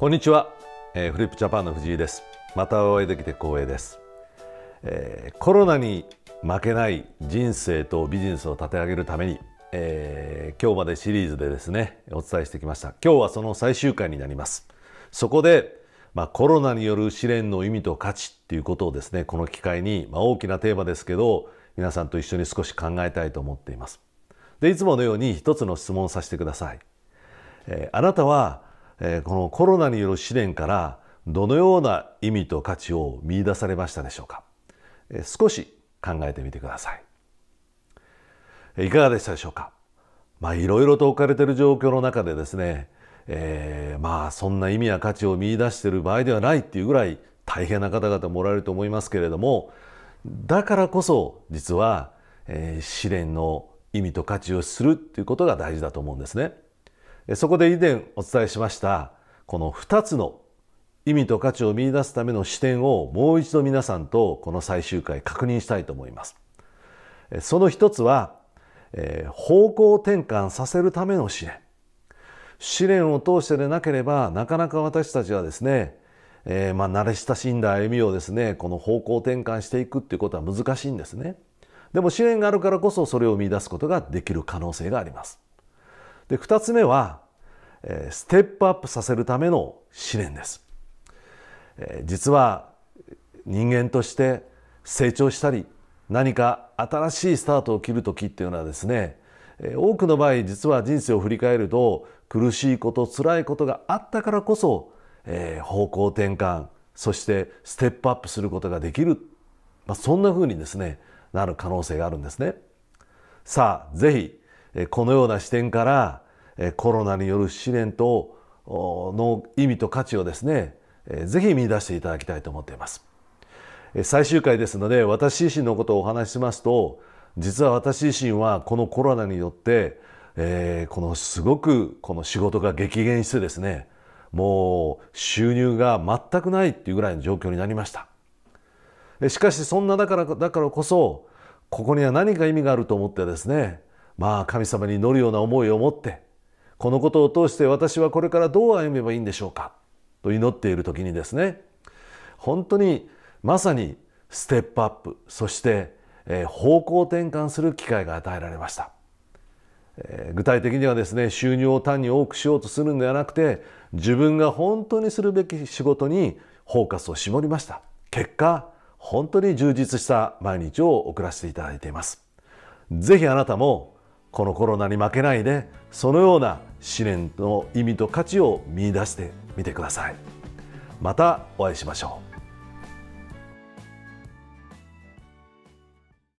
こんにちは、えー、フリップジャパンの藤井ですまたお会いできて光栄です、えー、コロナに負けない人生とビジネスを立て上げるために、えー、今日までシリーズでですねお伝えしてきました今日はその最終回になりますそこでまあ、コロナによる試練の意味と価値っていうことをですねこの機会に、まあ、大きなテーマですけど皆さんと一緒に少し考えたいと思っていますでいつものように一つの質問をさせてください、えー、あなたはえこのコロナによる試練からどのような意味と価値を見いだされましたでしょうか、え少し考えてみてくださいいかがでしたでしょうかまあいろいろと置かれている状況の中でですね、えー、まあそんな意味や価値を見いだしている場合ではないっていうぐらい大変な方々もおられると思いますけれどもだからこそ実は、えー、試練の意味と価値をするっていうことが大事だと思うんですね。そこで以前お伝えしましたこの2つの意味と価値を見いだすための視点をもう一度皆さんとこの最終回確認したいと思います。その一つは、え方向転換させるための試練。試練を通してでなければなかなか私たちはですね、えー、まあ慣れ親しんだ歩みをですねこの方向転換していくっていうことは難しいんですね。でも試練があるからこそそれを見出すことができる可能性があります。で2つ目はステップアップさせるための試練です実は人間として成長したり何か新しいスタートを切る時っていうのはですね多くの場合実は人生を振り返ると苦しいこと辛いことがあったからこそ、え方向転換そしてステップアップすることができる、まあ、そんなふうにですねなる可能性があるんですね。さあぜひこのような視点からコロナによる試練との意味と価値をですねぜひ見出していただきたいと思っています最終回ですので私自身のことをお話ししますと実は私自身はこのコロナによって、えこのすごくこの仕事が激減してですねもう収入が全くないっていうぐらいの状況になりましたしかしそんなだからだからこそここには何か意味があると思ってですねまあ神様に祈るような思いを持ってこのことを通して私はこれからどう歩めばいいんでしょうかと祈っている時にですね本当にまさにステップアップそして、え方向転換する機会が与えられました、え具体的にはですね収入を単に多くしようとするんではなくて自分が本当にするべき仕事にフォーカスを絞りました結果本当に充実した毎日を送らせていただいています是非あなたもこのコロナに負けないでそのような試練の意味と価値を見いだしてみてくださいまたお会いしましょう